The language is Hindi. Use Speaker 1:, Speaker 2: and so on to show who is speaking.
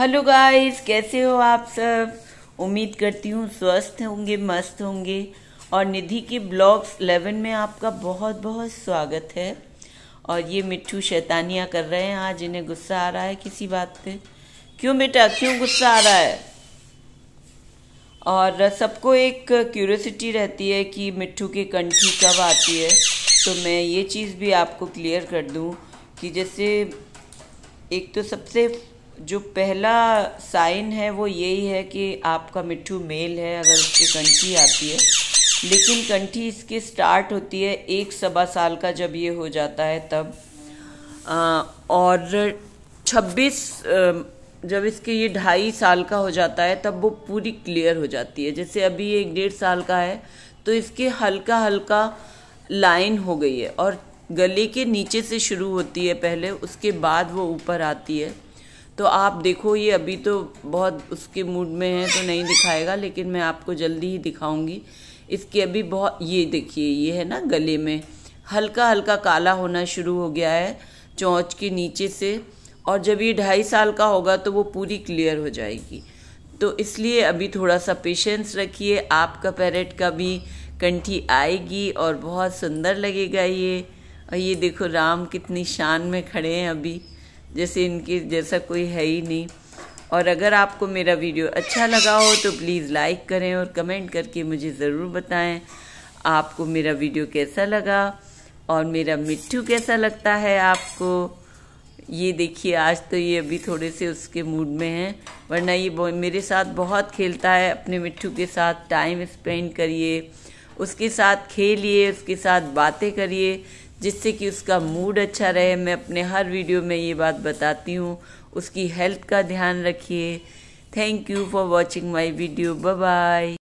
Speaker 1: हेलो गाइस कैसे हो आप सब उम्मीद करती हूँ स्वस्थ होंगे मस्त होंगे और निधि के ब्लॉग्स 11 में आपका बहुत बहुत स्वागत है और ये मिट्टू शैतानियाँ कर रहे हैं आज इन्हें गुस्सा आ रहा है किसी बात पे क्यों बेटा क्यों गुस्सा आ रहा है और सबको एक क्यूरियोसिटी रहती है कि मिट्टू की कंठी कब आती है तो मैं ये चीज़ भी आपको क्लियर कर दूँ कि जैसे एक तो सबसे जो पहला साइन है वो यही है कि आपका मिट्ठू मेल है अगर उसकी कंठी आती है लेकिन कंठी इसकी स्टार्ट होती है एक सवा साल का जब ये हो जाता है तब आ, और 26 जब इसके ये ढाई साल का हो जाता है तब वो पूरी क्लियर हो जाती है जैसे अभी ये एक डेढ़ साल का है तो इसके हल्का हल्का लाइन हो गई है और गले के नीचे से शुरू होती है पहले उसके बाद वो ऊपर आती है तो आप देखो ये अभी तो बहुत उसके मूड में है तो नहीं दिखाएगा लेकिन मैं आपको जल्दी ही दिखाऊंगी इसके अभी बहुत ये देखिए ये है ना गले में हल्का हल्का काला होना शुरू हो गया है चौंच के नीचे से और जब ये ढाई साल का होगा तो वो पूरी क्लियर हो जाएगी तो इसलिए अभी थोड़ा सा पेशेंस रखिए आपका पैरेट का भी कंठी आएगी और बहुत सुंदर लगेगा ये और ये देखो राम कितनी शान में खड़े हैं अभी जैसे इनकी जैसा कोई है ही नहीं और अगर आपको मेरा वीडियो अच्छा लगा हो तो प्लीज़ लाइक करें और कमेंट करके मुझे ज़रूर बताएं आपको मेरा वीडियो कैसा लगा और मेरा मिट्टू कैसा लगता है आपको ये देखिए आज तो ये अभी थोड़े से उसके मूड में है वरना ये मेरे साथ बहुत खेलता है अपने मिट्टू के साथ टाइम स्पेंड करिए उसके साथ खेलिए उसके साथ बातें करिए जिससे कि उसका मूड अच्छा रहे मैं अपने हर वीडियो में ये बात बताती हूँ उसकी हेल्थ का ध्यान रखिए thank you for watching my video bye